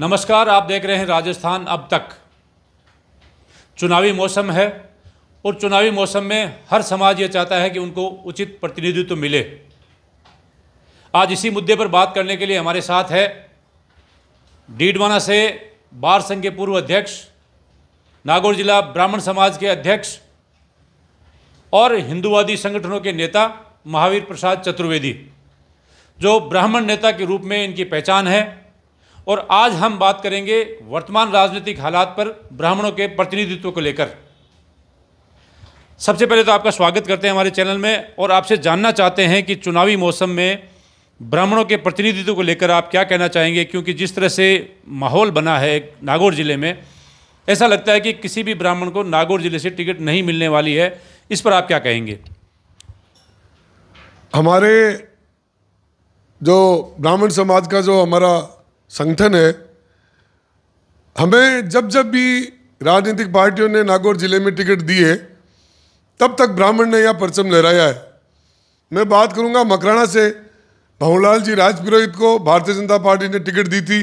नमस्कार आप देख रहे हैं राजस्थान अब तक चुनावी मौसम है और चुनावी मौसम में हर समाज ये चाहता है कि उनको उचित प्रतिनिधित्व तो मिले आज इसी मुद्दे पर बात करने के लिए हमारे साथ है डीडवाना से बार संघ के पूर्व अध्यक्ष नागौर जिला ब्राह्मण समाज के अध्यक्ष और हिंदूवादी संगठनों के नेता महावीर प्रसाद चतुर्वेदी जो ब्राह्मण नेता के रूप में इनकी पहचान है और आज हम बात करेंगे वर्तमान राजनीतिक हालात पर ब्राह्मणों के प्रतिनिधित्व को लेकर सबसे पहले तो आपका स्वागत करते हैं हमारे चैनल में और आपसे जानना चाहते हैं कि चुनावी मौसम में ब्राह्मणों के प्रतिनिधित्व को लेकर आप क्या कहना चाहेंगे क्योंकि जिस तरह से माहौल बना है नागौर ज़िले में ऐसा लगता है कि किसी भी ब्राह्मण को नागौर ज़िले से टिकट नहीं मिलने वाली है इस पर आप क्या कहेंगे हमारे जो ब्राह्मण समाज का जो हमारा संगठन है हमें जब जब भी राजनीतिक पार्टियों ने नागौर जिले में टिकट दी है तब तक ब्राह्मण ने यह परचम लहराया है मैं बात करूंगा मकराना से भंवलाल जी राजपुरोहित को भारतीय जनता पार्टी ने टिकट दी थी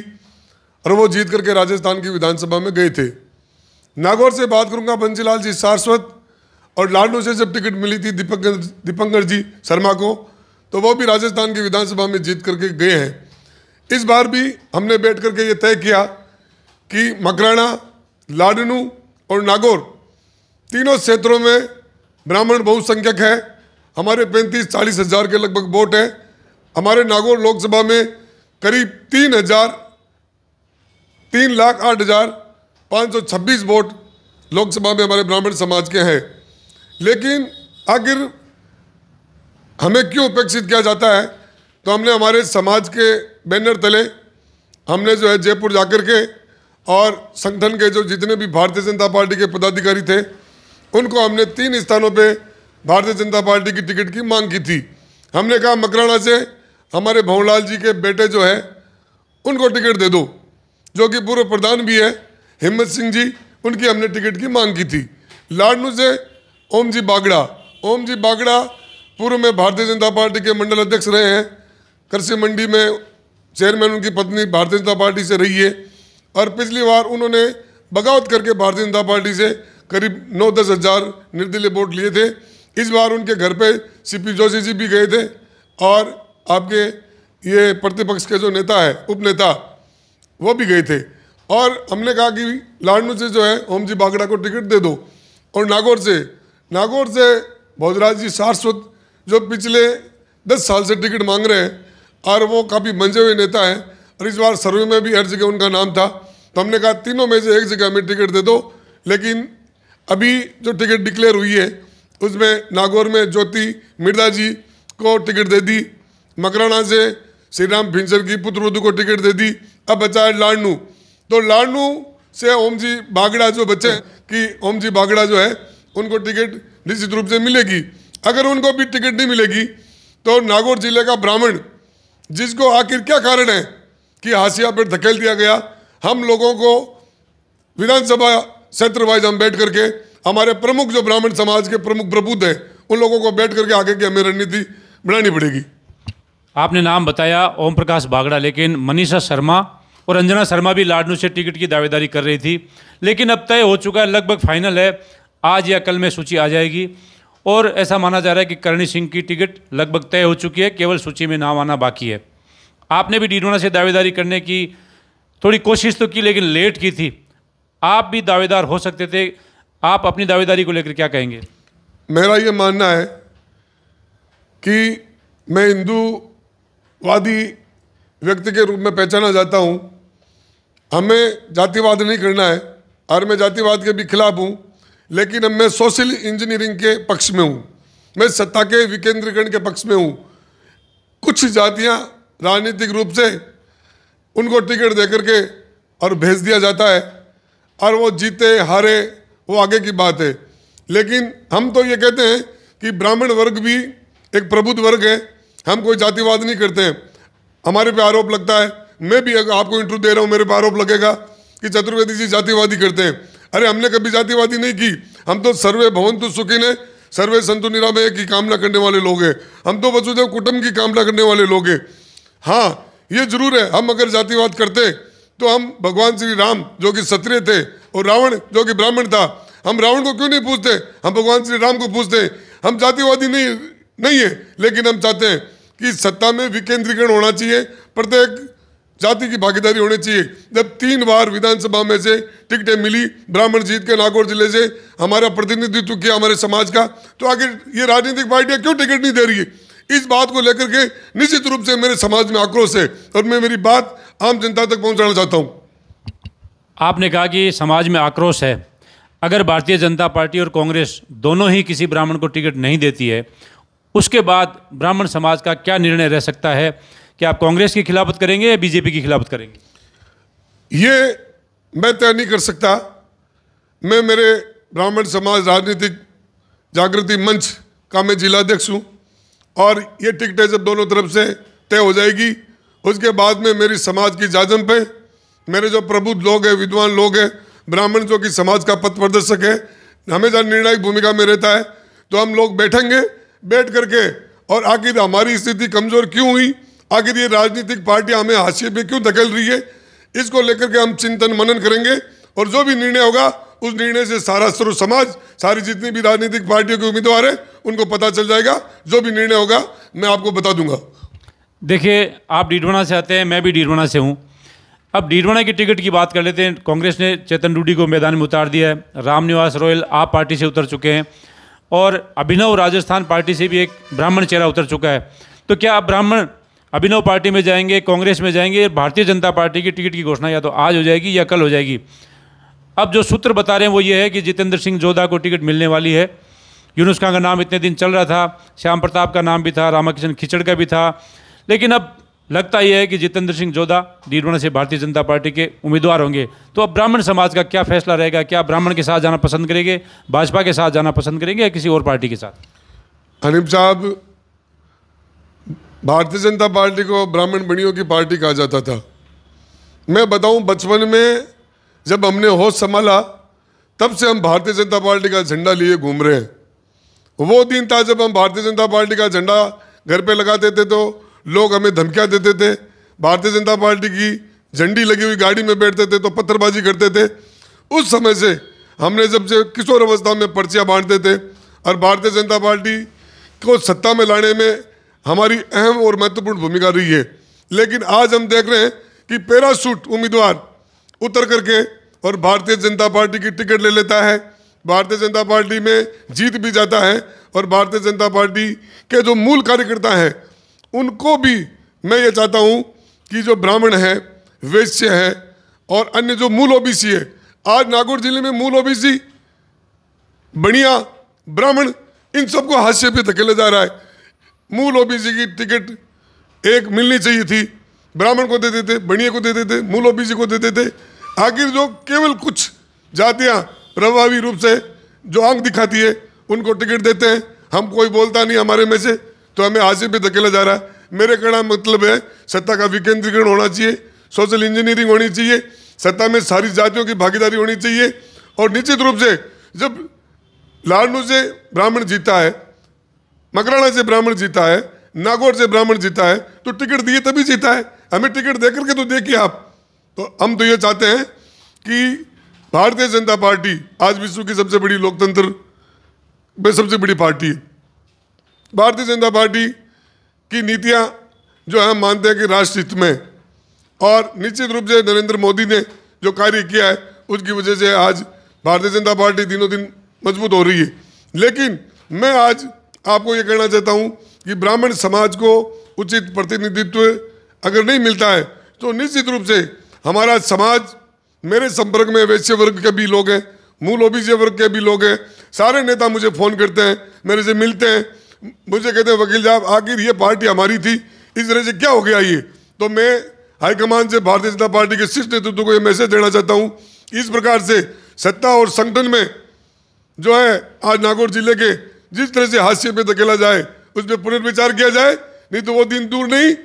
और वो जीत करके राजस्थान की विधानसभा में गए थे नागौर से बात करूंगा बंसीलाल जी सारस्वत और लाडू से जब टिकट मिली थी दीपक दीपंकर जी शर्मा को तो वो भी राजस्थान की विधानसभा में जीत करके गए हैं इस बार भी हमने बैठ करके ये तय किया कि मकराना लाडनू और नागौर तीनों क्षेत्रों में ब्राह्मण बहुसंख्यक हैं हमारे पैंतीस चालीस हज़ार के लगभग वोट हैं हमारे नागौर लोकसभा में करीब तीन हज़ार तीन लाख आठ हज़ार पाँच सौ छब्बीस वोट लोकसभा में हमारे ब्राह्मण समाज के हैं लेकिन आखिर हमें क्यों अपेक्षित किया जाता है तो हमने हमारे समाज के बैनर तले हमने जो है जयपुर जाकर के और संगठन के जो जितने भी भारतीय जनता पार्टी के पदाधिकारी थे उनको हमने तीन स्थानों पे भारतीय जनता पार्टी की टिकट की मांग की थी हमने कहा मकराना से हमारे भवनलाल जी के बेटे जो है उनको टिकट दे दो जो कि पूर्व प्रधान भी है हिम्मत सिंह जी उनकी हमने टिकट की मांग की थी लाडनू से ओम जी बागड़ा ओम जी बागड़ा पूर्व में भारतीय जनता पार्टी के मंडल अध्यक्ष रहे हैं कृषि मंडी में चेयरमैन उनकी पत्नी भारतीय जनता पार्टी से रही है और पिछली बार उन्होंने बगावत करके भारतीय जनता पार्टी से करीब नौ दस हज़ार निर्दलीय वोट लिए थे इस बार उनके घर पे सीपी जोशी जी भी गए थे और आपके ये प्रतिपक्ष के जो नेता है उपनेता वो भी गए थे और हमने कहा कि लाडनू से जो है ओम जी बागड़ा को टिकट दे दो और नागौर से नागौर से भोजराज जी सारस्वत जो पिछले दस साल से टिकट मांग रहे हैं और वो काफ़ी मंजे हुए नेता हैं और इस बार सर्वे में भी हर जगह उनका नाम था तो हमने कहा तीनों में से एक जगह हमें टिकट दे दो लेकिन अभी जो टिकट डिक्लेयर हुई है उसमें नागौर में ज्योति मिर्दा जी को टिकट दे दी मकराना से श्री राम भिंसर की पुत्र को टिकट दे दी अब बचा है लाडनू तो लाडनू से ओम जी बागड़ा जो बचे कि ओम जी बागड़ा जो है उनको टिकट निश्चित रूप से मिलेगी अगर उनको भी टिकट नहीं मिलेगी तो नागौर जिले का ब्राह्मण जिसको आखिर क्या कारण है कि हाशिया पर धकेल दिया गया हम लोगों को विधानसभा क्षेत्र वाइज हम बैठ करके हमारे प्रमुख जो ब्राह्मण समाज के प्रमुख प्रबुद्ध हैं उन लोगों को बैठ करके आगे की हमें रणनीति बनानी पड़ेगी आपने नाम बताया ओम प्रकाश बागड़ा लेकिन मनीषा शर्मा और अंजना शर्मा भी लाडनू से टिकट की दावेदारी कर रही थी लेकिन अब तय हो चुका है लगभग फाइनल है आज या कल में सूची आ जाएगी और ऐसा माना जा रहा है कि करणी सिंह की टिकट लगभग तय हो चुकी है केवल सूची में नाम आना बाकी है आपने भी डीडोना से दावेदारी करने की थोड़ी कोशिश तो की लेकिन लेट की थी आप भी दावेदार हो सकते थे आप अपनी दावेदारी को लेकर क्या कहेंगे मेरा ये मानना है कि मैं हिंदूवादी व्यक्ति के रूप में पहचाना जाता हूँ हमें जातिवाद नहीं करना है और मैं जातिवाद के भी खिलाफ हूँ लेकिन अब मैं सोशल इंजीनियरिंग के पक्ष में हूँ मैं सत्ता के विकेंद्रीकरण के पक्ष में हूँ कुछ जातियाँ राजनीतिक रूप से उनको टिकट दे करके और भेज दिया जाता है और वो जीते हारे वो आगे की बात है लेकिन हम तो ये कहते हैं कि ब्राह्मण वर्ग भी एक प्रबुद्ध वर्ग है हम कोई जातिवाद नहीं करते हैं हमारे पे आरोप लगता है मैं भी आपको इंटरव्यू दे रहा हूँ मेरे पे आरोप लगेगा कि चतुर्वेदी जी जातिवादी करते हैं अरे हमने कभी जातिवादी नहीं की हम तो सर्वे भवन तो सुखी ने सर्वे संतु निरामय की कामना करने वाले लोग हैं हम तो वसुदेव कुटुंब की कामना करने वाले लोग हैं हाँ ये जरूर है हम अगर जातिवाद करते तो हम भगवान श्री राम जो कि क्षत्रिय थे और रावण जो कि ब्राह्मण था हम रावण को क्यों नहीं पूछते हम भगवान श्री राम को पूछते हम जातिवादी नहीं नहीं है लेकिन हम चाहते हैं कि सत्ता में विकेंद्रीकरण होना चाहिए प्रत्येक जाति की भागीदारी होनी चाहिए जब तीन बार विधानसभा में से टिकटें मिली ब्राह्मण जीत के नागौर जिले से हमारा प्रतिनिधित्व किया हमारे समाज का तो आखिर ये राजनीतिक पार्टियाँ क्यों टिकट नहीं दे रही है इस बात को लेकर के निश्चित रूप से मेरे समाज में आक्रोश है और मैं मेरी बात आम जनता तक पहुँचाना चाहता हूँ आपने कहा कि समाज में आक्रोश है अगर भारतीय जनता पार्टी और कांग्रेस दोनों ही किसी ब्राह्मण को टिकट नहीं देती है उसके बाद ब्राह्मण समाज का क्या निर्णय रह सकता है कि आप कांग्रेस की खिलाफत करेंगे या बीजेपी की खिलाफत करेंगे ये मैं तय नहीं कर सकता मैं मेरे ब्राह्मण समाज राजनीतिक जागृति मंच का मैं जिलाध्यक्ष हूँ और ये टिकटें जब दोनों तरफ से तय हो जाएगी उसके बाद में मेरी समाज की जाजम पे मेरे जो प्रबुद्ध लोग हैं विद्वान लोग हैं ब्राह्मण जो कि समाज का पथ प्रदर्शक है हमेशा निर्णायक भूमिका में रहता है तो हम लोग बैठेंगे बैठ करके और आखिर हमारी स्थिति कमज़ोर क्यों हुई आखिर ये राजनीतिक पार्टियां हमें हाशिए में क्यों धकेल रही है इसको लेकर के हम चिंतन मनन करेंगे और जो भी निर्णय होगा उस निर्णय से सारा सर्व समाज सारी जितनी भी राजनीतिक पार्टियों के उम्मीदवार हैं उनको पता चल जाएगा जो भी निर्णय होगा मैं आपको बता दूंगा देखिए आप डीडवाना से आते हैं मैं भी डीडवाना से हूँ अब डीडवाना की टिकट की बात कर लेते हैं कांग्रेस ने चेतन रूडी को मैदान में उतार दिया है रामनिवास रोयल आप पार्टी से उतर चुके हैं और अभिनव राजस्थान पार्टी से भी एक ब्राह्मण चेहरा उतर चुका है तो क्या आप ब्राह्मण अभिनव पार्टी में जाएंगे कांग्रेस में जाएंगे भारतीय जनता पार्टी की टिकट की घोषणा या तो आज हो जाएगी या कल हो जाएगी अब जो सूत्र बता रहे हैं वो ये है कि जितेंद्र सिंह जोधा को टिकट मिलने वाली है यूनुस खान का नाम इतने दिन चल रहा था श्याम प्रताप का नाम भी था रामाकृष्ण खिचड़ का भी था लेकिन अब लगता यह है कि जितेंद्र सिंह जोधा डीडवाना से भारतीय जनता पार्टी के उम्मीदवार होंगे तो अब ब्राह्मण समाज का क्या फैसला रहेगा क्या ब्राह्मण के साथ जाना पसंद करेंगे भाजपा के साथ जाना पसंद करेंगे या किसी और पार्टी के साथ हनीफ साहब भारतीय जनता पार्टी को ब्राह्मण बणियों की पार्टी कहा जाता था मैं बताऊं बचपन में जब हमने होश संभाला तब से हम भारतीय जनता पार्टी का झंडा लिए घूम रहे हैं वो दिन था जब हम भारतीय जनता पार्टी का झंडा घर पे लगाते थे तो लोग हमें धमकियाँ देते थे भारतीय जनता पार्टी की झंडी लगी हुई गाड़ी में बैठते थे तो पत्थरबाजी करते थे उस समय से हमने जब से किशोर अवस्था में पर्चियाँ बांटते थे और भारतीय जनता पार्टी को सत्ता में लाने में हमारी अहम और महत्वपूर्ण भूमिका रही है लेकिन आज हम देख रहे हैं कि पैरासूट उम्मीदवार उतर करके और भारतीय जनता पार्टी की टिकट ले लेता है भारतीय जनता पार्टी में जीत भी जाता है और भारतीय जनता पार्टी के जो मूल कार्यकर्ता हैं उनको भी मैं ये चाहता हूँ कि जो ब्राह्मण है वैश्य है और अन्य जो मूल ओबीसी है आज नागौर जिले में मूल ओबीसी बनिया ब्राह्मण इन सबको हाशिए पे धकेला जा रहा है मूल ओबीसी की टिकट एक मिलनी चाहिए थी ब्राह्मण को दे देते बढ़िया को दे देते मूल ओबीसी को दे देते आखिर जो केवल कुछ जातियाँ प्रभावी रूप से जो आंख दिखाती है उनको टिकट देते हैं हम कोई बोलता नहीं हमारे में से तो हमें हाशिर भी धकेला जा रहा है मेरे कहना मतलब है सत्ता का विकेंद्रीकरण होना चाहिए सोशल इंजीनियरिंग होनी चाहिए सत्ता में सारी जातियों की भागीदारी होनी चाहिए और निश्चित रूप से जब लाडनू से ब्राह्मण जीता है मकराना से ब्राह्मण जीता है नागौर से ब्राह्मण जीता है तो टिकट दिए तभी जीता है हमें टिकट देकर के तो देखिए आप तो हम तो ये चाहते हैं कि भारतीय जनता पार्टी आज विश्व की सबसे बड़ी लोकतंत्र में सबसे बड़ी पार्टी है भारतीय जनता पार्टी की नीतियाँ जो हम मानते हैं कि राष्ट्रहित में और निश्चित रूप से नरेंद्र मोदी ने जो कार्य किया है उसकी वजह से आज भारतीय जनता पार्टी दिनों दिन मजबूत हो रही है लेकिन मैं आज आपको ये कहना चाहता हूँ कि ब्राह्मण समाज को उचित प्रतिनिधित्व अगर नहीं मिलता है तो निश्चित रूप से हमारा समाज मेरे संपर्क में वैश्य वर्ग के भी लोग हैं मूल ओबीसी वर्ग के भी लोग हैं सारे नेता मुझे फ़ोन करते हैं मेरे से मिलते हैं मुझे कहते हैं वकील साहब आखिर ये पार्टी हमारी थी इस तरह से क्या हो गया ये तो मैं हाईकमान से भारतीय जनता पार्टी के शीर्ष नेतृत्व को ये मैसेज देना चाहता हूँ इस प्रकार से सत्ता और संगठन में जो है आज नागौर जिले के जिस तरह से हाशिए पे धकेला जाए उस पर पुनर्विचार किया जाए नहीं तो वो दिन दूर नहीं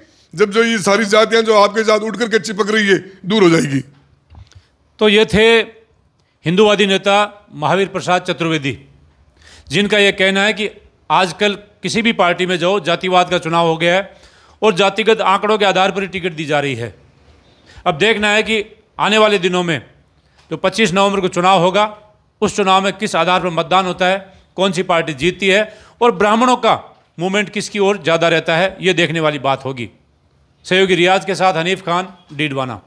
जब जो ये सारी जातियां जो आपके साथ उठ करके चिपक रही है दूर हो जाएगी तो ये थे हिंदूवादी नेता महावीर प्रसाद चतुर्वेदी जिनका यह कहना है कि आजकल किसी भी पार्टी में जाओ जातिवाद का चुनाव हो गया है और जातिगत आंकड़ों के आधार पर ही टिकट दी जा रही है अब देखना है कि आने वाले दिनों में जो 25 नवंबर को चुनाव होगा उस चुनाव में किस आधार पर मतदान होता है कौन सी पार्टी जीतती है और ब्राह्मणों का मूवमेंट किसकी ओर ज़्यादा रहता है ये देखने वाली बात होगी सहयोगी रियाज के साथ हनीफ खान डीडवाना